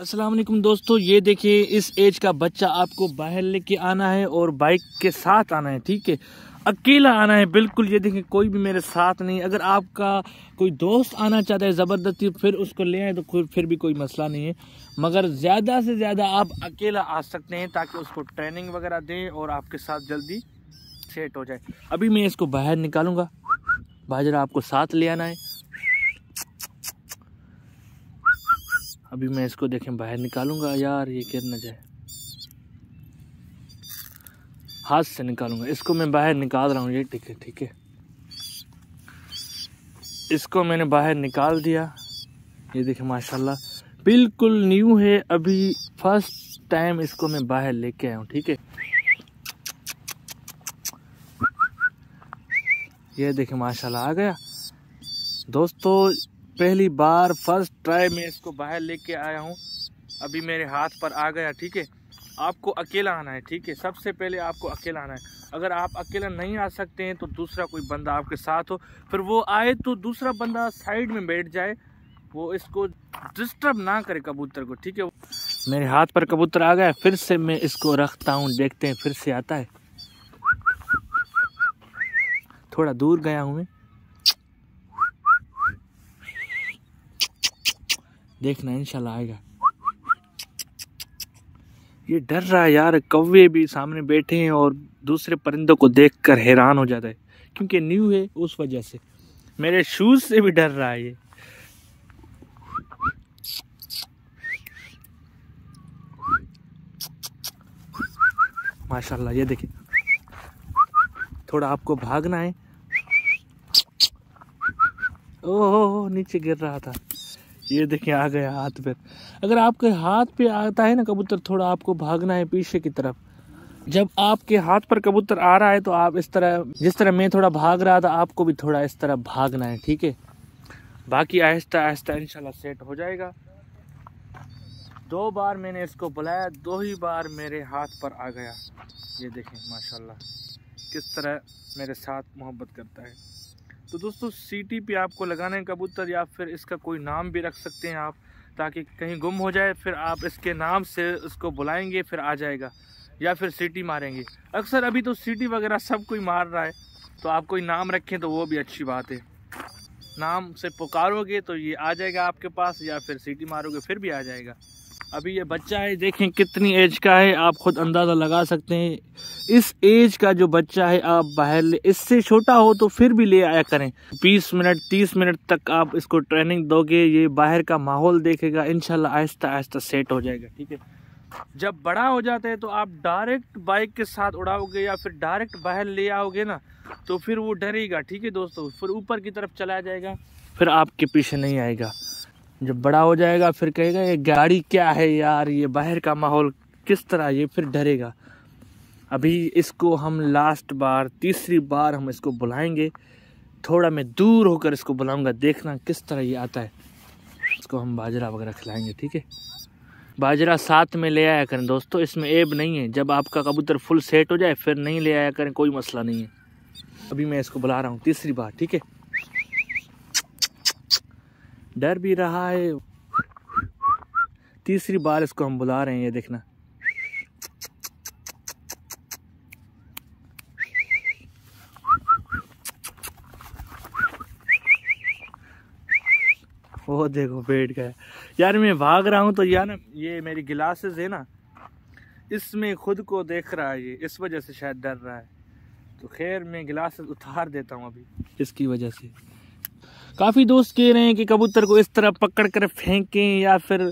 असलम दोस्तों ये देखिए इस एज का बच्चा आपको बाहर लेके आना है और बाइक के साथ आना है ठीक है अकेला आना है बिल्कुल ये देखें कोई भी मेरे साथ नहीं अगर आपका कोई दोस्त आना चाहता है ज़बरदस्ती फिर उसको ले आए तो फिर भी कोई मसला नहीं है मगर ज़्यादा से ज़्यादा आप अकेला आ सकते हैं ताकि उसको ट्रेनिंग वगैरह दें और आपके साथ जल्दी सेट हो जाए अभी मैं इसको बाहर निकालूंगा बाजरा आपको साथ ले आना है अभी मैं इसको देखें बाहर निकालूंगा यार ये गिर ना जाए हाथ से निकालूंगा इसको मैं बाहर निकाल रहा हूँ ये ठीक है ठीक है इसको मैंने बाहर निकाल दिया ये देखें माशाल्लाह बिल्कुल न्यू है अभी फर्स्ट टाइम इसको मैं बाहर लेके आया हूँ ठीक है ये देखें माशाल्लाह आ गया दोस्तों पहली बार फर्स्ट ट्राई में इसको बाहर लेके आया हूँ अभी मेरे हाथ पर आ गया ठीक है आपको अकेला आना है ठीक है सबसे पहले आपको अकेला आना है अगर आप अकेला नहीं आ सकते हैं तो दूसरा कोई बंदा आपके साथ हो फिर वो आए तो दूसरा बंदा साइड में बैठ जाए वो इसको डिस्टर्ब ना करे कबूतर को ठीक है मेरे हाथ पर कबूतर आ गया फिर से मैं इसको रखता हूँ देखते हैं फिर से आता है थोड़ा दूर गया हूँ मैं देखना इनशाला आएगा ये डर रहा है यार कौवे भी सामने बैठे हैं और दूसरे परिंदों को देखकर हैरान हो जाता है क्योंकि न्यू है उस वजह से मेरे शूज़ से भी डर रहा है ये माशाल्लाह ये देखिए थोड़ा आपको भागना है ओह नीचे गिर रहा था ये देखें आ गया हाथ पैर अगर आपके हाथ पे आता है ना कबूतर थोड़ा आपको भागना है पीछे की तरफ जब आपके हाथ पर कबूतर आ रहा है तो आप इस तरह जिस तरह मैं थोड़ा भाग रहा था आपको भी थोड़ा इस तरह भागना है ठीक है बाकी आहिस्ता आहिस्ता इंशाल्लाह सेट हो जाएगा दो बार मैंने इसको बुलाया दो ही बार मेरे हाथ पर आ गया ये देखें माशाल्लाह किस तरह मेरे साथ मोहब्बत करता है तो दोस्तों सीटी पे आपको लगाना है कबूतर या फिर इसका कोई नाम भी रख सकते हैं आप ताकि कहीं गुम हो जाए फिर आप इसके नाम से उसको बुलाएंगे फिर आ जाएगा या फिर सीटी मारेंगे अक्सर अभी तो सीटी वगैरह सब कोई मार रहा है तो आप कोई नाम रखें तो वो भी अच्छी बात है नाम से पुकारोगे तो ये आ जाएगा आपके पास या फिर सीटी मारोगे फिर भी आ जाएगा अभी ये बच्चा है देखें कितनी एज का है आप खुद अंदाज़ा लगा सकते हैं इस एज का जो बच्चा है आप बाहर ले इससे छोटा हो तो फिर भी ले आया करें 20 मिनट 30 मिनट तक आप इसको ट्रेनिंग दोगे ये बाहर का माहौल देखेगा इनशाला आहिस्ता आहिस्ता सेट हो जाएगा ठीक है जब बड़ा हो जाता है तो आप डायरेक्ट बाइक के साथ उड़ाओगे या फिर डायरेक्ट बाहर ले आओगे ना तो फिर वो डरेगा ठीक है दोस्तों फिर ऊपर की तरफ चला जाएगा फिर आपके पीछे नहीं आएगा जब बड़ा हो जाएगा फिर कहेगा ये गाड़ी क्या है यार ये बाहर का माहौल किस तरह ये फिर डरेगा अभी इसको हम लास्ट बार तीसरी बार हम इसको बुलाएंगे थोड़ा मैं दूर होकर इसको बुलाऊंगा देखना किस तरह ये आता है इसको हम बाजरा वगैरह खिलाएंगे ठीक है बाजरा साथ में ले आया करें दोस्तों इसमें ऐब नहीं है जब आपका कबूतर फुल सेट हो जाए फिर नहीं ले आया करें कोई मसला नहीं है अभी मैं इसको बुला रहा हूँ तीसरी बार ठीक है डर भी रहा है तीसरी बार इसको हम बुला रहे हैं ये देखना वो देखो बैठ गया यार मैं भाग रहा हूँ तो यार ये मेरी गिलासेस है ना इसमें खुद को देख रहा है ये इस वजह से शायद डर रहा है तो खैर मैं गिलासेस उतार देता हूँ अभी इसकी वजह से काफ़ी दोस्त कह रहे हैं कि कबूतर को इस तरह पकड़ कर फेंकें या फिर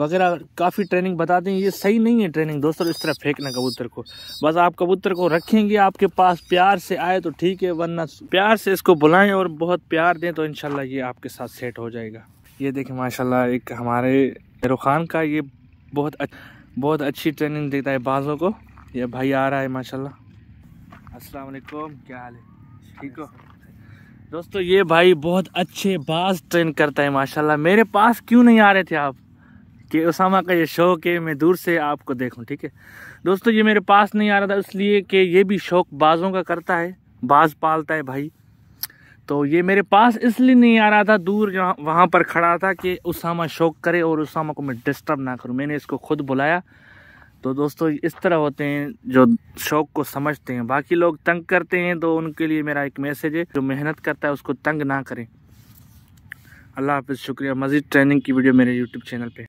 वगैरह काफ़ी ट्रेनिंग बताते हैं ये सही नहीं है ट्रेनिंग दोस्तों इस तरह फेंकना कबूतर को बस आप कबूतर को रखेंगे आपके पास प्यार से आए तो ठीक है वरना प्यार से इसको बुलाएं और बहुत प्यार दें तो इन ये आपके साथ सेट हो जाएगा ये देखें माशा एक हमारे रुखान का ये बहुत अच्छ, बहुत अच्छी ट्रेनिंग देता है बाज़ों को ये भाई आ रहा है माशा अस्सलाम क्या हाल है ठीक हो दोस्तों ये भाई बहुत अच्छे बास ट्रेन करता है माशाल्लाह मेरे पास क्यों नहीं आ रहे थे आप कि उसामा का ये शौक़ है मैं दूर से आपको देखूं ठीक है दोस्तों ये मेरे पास नहीं आ रहा था इसलिए कि ये भी शौक़ बाज़ों का करता है बाज़ पालता है भाई तो ये मेरे पास इसलिए नहीं आ रहा था दूर जहाँ वहाँ पर खड़ा था कि उसामा शौक़ करे और उसामा को मैं डिस्टर्ब ना करूँ मैंने इसको खुद बुलाया तो दोस्तों इस तरह होते हैं जो शौक को समझते हैं बाकी लोग तंग करते हैं तो उनके लिए मेरा एक मैसेज है जो मेहनत करता है उसको तंग ना करें अल्लाह हाफि शुक्रिया मज़ीद ट्रेनिंग की वीडियो मेरे यूट्यूब चैनल पर